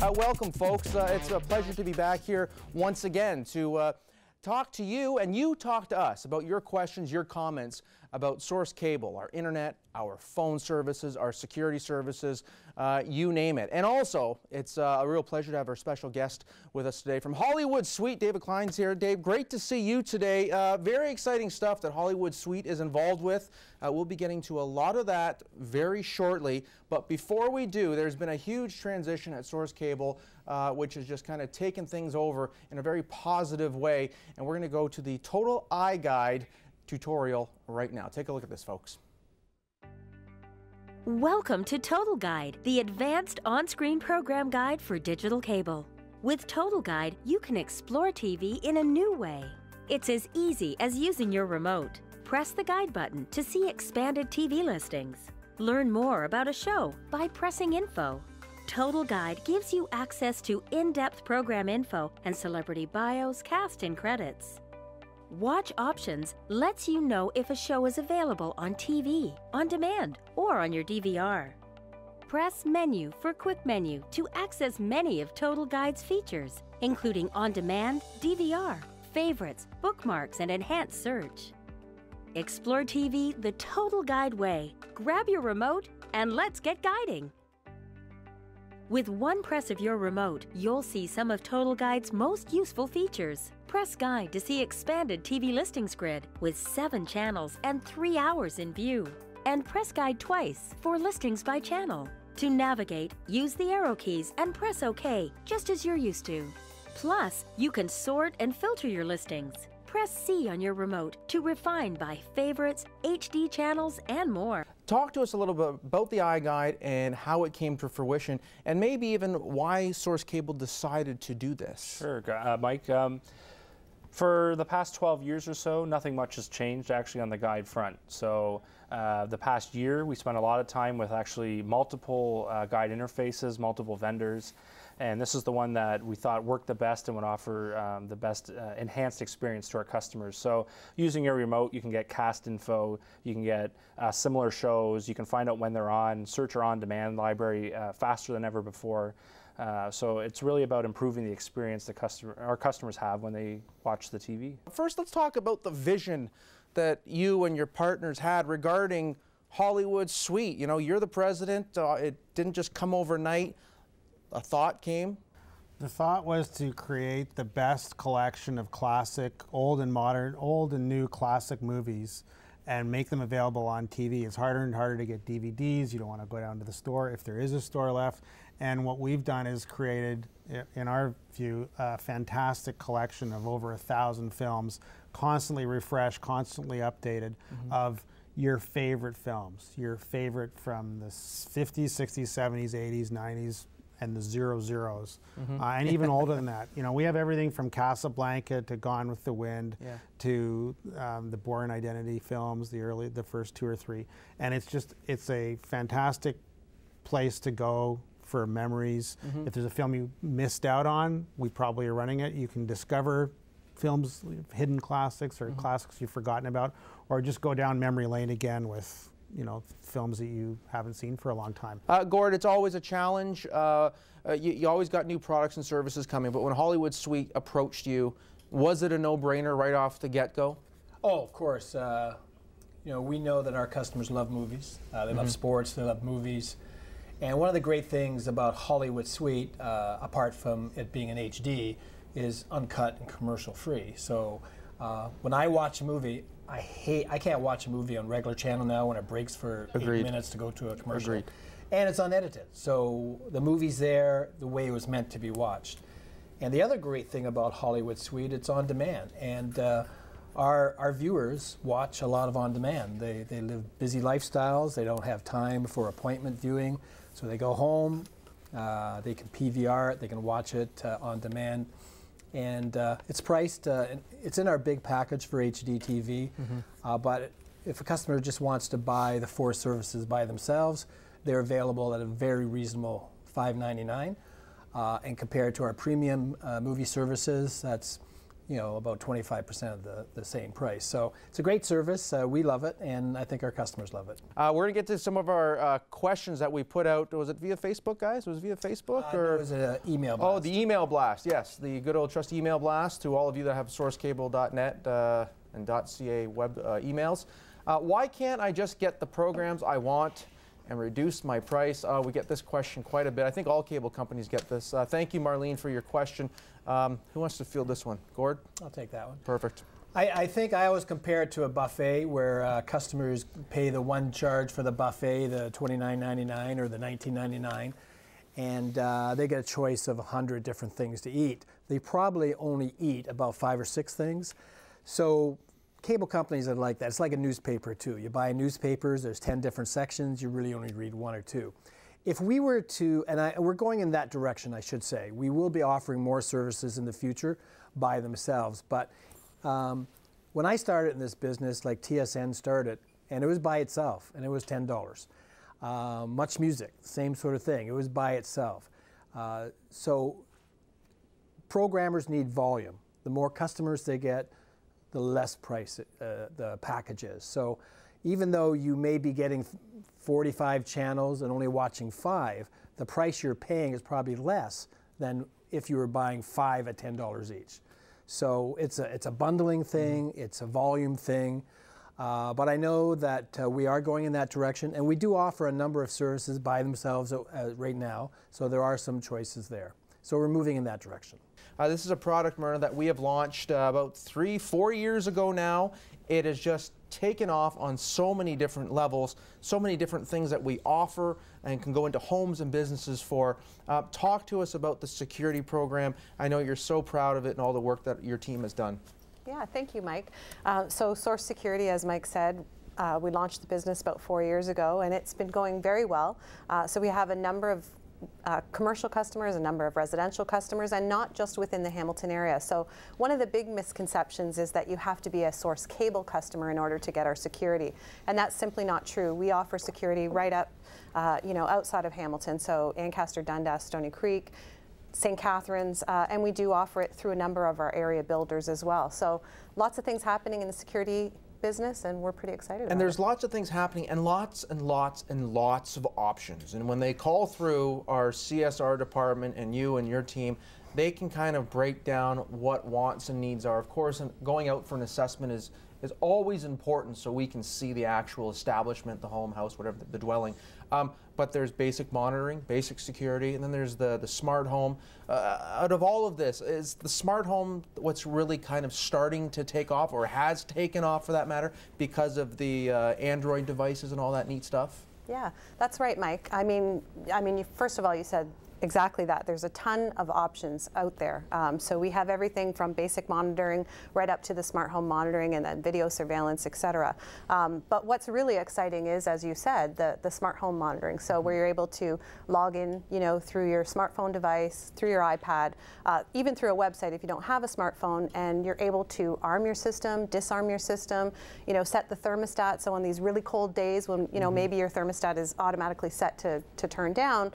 Uh, welcome, folks. Uh, it's a pleasure to be back here once again to uh, talk to you and you talk to us about your questions, your comments about source cable, our internet, our phone services, our security services, uh, you name it. And also, it's uh, a real pleasure to have our special guest with us today from Hollywood Suite. David Klein's here. Dave, great to see you today. Uh, very exciting stuff that Hollywood Suite is involved with. Uh, we'll be getting to a lot of that very shortly. But before we do, there's been a huge transition at Source Cable, uh, which has just kind of taken things over in a very positive way. And we're going to go to the Total Eye Guide tutorial right now. Take a look at this, folks. Welcome to Total Guide, the advanced on-screen program guide for digital cable. With Total Guide, you can explore TV in a new way. It's as easy as using your remote. Press the guide button to see expanded TV listings. Learn more about a show by pressing info. Total Guide gives you access to in-depth program info and celebrity bios, cast, and credits. Watch Options lets you know if a show is available on TV, on demand, or on your DVR. Press Menu for Quick Menu to access many of Total Guide's features, including on demand, DVR, favorites, bookmarks, and enhanced search. Explore TV the Total Guide way. Grab your remote and let's get guiding. With one press of your remote, you'll see some of Total Guide's most useful features. Press Guide to see expanded TV listings grid with seven channels and three hours in view. And press Guide twice for listings by channel. To navigate, use the arrow keys and press OK, just as you're used to. Plus, you can sort and filter your listings. Press C on your remote to refine by favorites, HD channels, and more. Talk to us a little bit about the iGuide and how it came to fruition, and maybe even why Source Cable decided to do this. Sure, uh, Mike. Um, for the past 12 years or so, nothing much has changed actually on the guide front. So uh, the past year, we spent a lot of time with actually multiple uh, guide interfaces, multiple vendors, and this is the one that we thought worked the best and would offer um, the best uh, enhanced experience to our customers. So using your remote, you can get cast info, you can get uh, similar shows, you can find out when they're on, search our on-demand library uh, faster than ever before. Uh, so it's really about improving the experience the customer, our customers have when they watch the TV. First, let's talk about the vision that you and your partners had regarding Hollywood Suite. You know, you're the president. Uh, it didn't just come overnight a thought came? The thought was to create the best collection of classic, old and modern, old and new classic movies and make them available on TV. It's harder and harder to get DVDs. You don't want to go down to the store if there is a store left. And what we've done is created, in our view, a fantastic collection of over a thousand films, constantly refreshed, constantly updated, mm -hmm. of your favorite films, your favorite from the 50s, 60s, 70s, 80s, 90s, and the zero zeros, mm-hmm. uh, and even older than that. You know, we have everything from Casablanca to Gone with the Wind yeah. to um, the Bourne Identity films, the early, the first two or three, and it's just it's a fantastic place to go for memories. Mm-hmm. If there's a film you missed out on, we probably are running it. You can discover films, hidden classics, or mm-hmm. classics you've forgotten about, or just go down memory lane again with you know films that you haven't seen for a long time? Uh, Gord, it's always a challenge. Uh, uh, you, you, always got new products and services coming. But when Hollywood Suite approached you, was it a no-brainer right off the get-go? Oh, of course. Uh, you know, we know that our customers love movies. Uh, they mm -hmm. love mm-hmm. sports. They love movies. And one of the great things about Hollywood Suite, apart from it being an HD, is uncut and commercial free. So uh, when I watch a movie, I hate. I can't watch a movie on regular channel now when it breaks for Agreed. eight minutes to go to a commercial, Agreed. and it's unedited. So the movie's there the way it was meant to be watched. And the other great thing about Hollywood Suite, it's on demand, and uh, our our viewers watch a lot of on demand. They they live busy lifestyles. They don't have time for appointment viewing, so they go home. Uh, they can PVR it. They can watch it uh, on demand and uh, it's priced. Uh, it's in our big package for HD TV, mm -hmm. uh, but if a customer just wants to buy the four services by themselves, they're available at a very reasonable $5.99. Uh, and compared to our premium uh, movie services, that's you know, about 25% of the, the same price. So it's a great service. Uh, we love it, and I think our customers love it. Uh, we're going to get to some of our uh, questions that we put out. Was it via Facebook, guys? Was it via Facebook? Uh, or no, was it an email oh, blast? Oh, the email blast, yes. The good old trusty email blast to all of you that have sourcecable.net uh, and .ca web uh, emails. why can't I just get the programs I want? and reduce my price? Uh, we get this question quite a bit. I think all cable companies get this. Uh, thank you, Marlene, for your question. Um, who wants to field this one? Gord? I'll take that one. Perfect. I, I think I always compare it to a buffet where uh, customers pay the one charge for the buffet, the $29.99 or the $19.99, and uh, they get a choice of 100 different things to eat. They probably only eat about five or six things. So cable companies are like that. It's like a newspaper, too. You buy newspapers, there's 10 different sections, you really only read one or two. If we were to, and I, we're going in that direction, I should say, we will be offering more services in the future by themselves. But um, when I started in this business, like TSN started, and it was by itself, and it was ten dollars. Uh, much music, same sort of thing. It was by itself. Uh, so programmers need volume. The more customers they get, the less price it, uh, the package is. So even though you may be getting 45 channels and only watching five, the price you're paying is probably less than if you were buying five at $10 each. So it's a, it's a bundling mm-hmm. thing, mm -hmm. it's a volume thing. Uh, but I know that uh, we are going in that direction, and we do offer a number of services by themselves uh, uh right now, so there are some choices there. So we're moving in that direction. Uh, this is a product, Myrna, that we have launched uh, about three, four years ago now. It is just taken off on so many different levels, so many different things that we offer and can go into homes and businesses for. Uh, talk to us about the security program. I know you're so proud of it and all the work that your team has done. Yeah, thank you, Mike. Uh, so, Source Security, as Mike said, uh, we launched the business about four years ago, and it's been going very well. Uh, so, we have a number of uh, commercial customers, a number of residential customers, and not just within the Hamilton area. So one of the big misconceptions is that you have to be a source cable customer in order to get our security. And that's simply not true. We offer security right up, uh, you know, outside of Hamilton. So Ancaster, Dundas, Stony Creek, St. Catharines, uh, and we do offer it through a number of our area builders as well. So lots of things happening in the security business, and we're pretty excited. And there's it. lots of things happening, and lots and lots and lots of options. And when they call through our CSR department and you and your team, they can kind of break down what wants and needs are. Of course, and going out for an assessment is is always important so we can see the actual establishment, the home, house, whatever the, the dwelling. Um, but there's basic monitoring, basic security, and then there's the, the smart home. Uh, uh, out of all of this, is the smart home what's really kind of starting to take off or has taken off for that matter because of the uh, Android devices and all that neat stuff? Yeah, that's right, Mike. I mean, I mean, you, first of all, you said exactly that. There's a ton of options out there. Um, so we have everything from basic monitoring right up to the smart home monitoring and then video surveillance, et cetera. Um, but what's really exciting is, as you said, the, the smart home monitoring. So where mm-hmm. you're able to log in, you know, through your smartphone device, through your iPad, uh, even through a website if you don't have a smartphone, and you're able to arm your system, disarm your system, you know, set the thermostat. So on these really cold days when, you know, mm -hmm. maybe your thermostat is automatically set to, to turn down,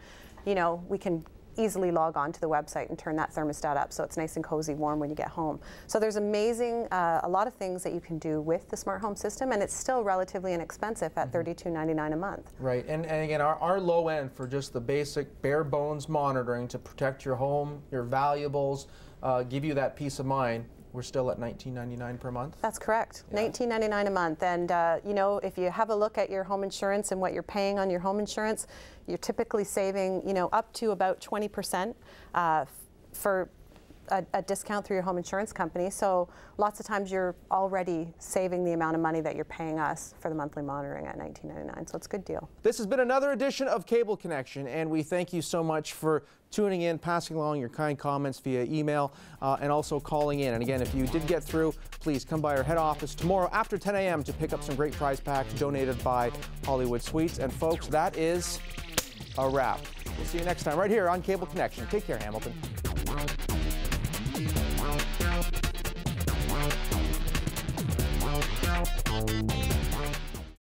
you know, we can easily log on to the website and turn that thermostat up so it's nice and cozy warm when you get home. So there's amazing, uh, a lot of things that you can do with the smart home system and it's still relatively inexpensive at mm -hmm. $32.99 a month. Right, and, and again, our, our low end for just the basic bare bones monitoring to protect your home, your valuables, uh, give you that peace of mind we're still at 19.99 per month. That's correct, yeah. 19.99 a month. And uh, you know, if you have a look at your home insurance and what you're paying on your home insurance, you're typically saving, you know, up to about 20 percent uh, for a, a, discount through your home insurance company. So lots of times you're already saving the amount of money that you're paying us for the monthly monitoring at 19.99. So it's a good deal. This has been another edition of Cable Connection, and we thank you so much for tuning in, passing along your kind comments via email, uh, and also calling in. And again, if you did get through, please come by our head office tomorrow after 10 a.m. to pick up some great prize packs donated by Hollywood Suites. And folks, that is a wrap. We'll see you next time right here on Cable Connection. Take care, Hamilton.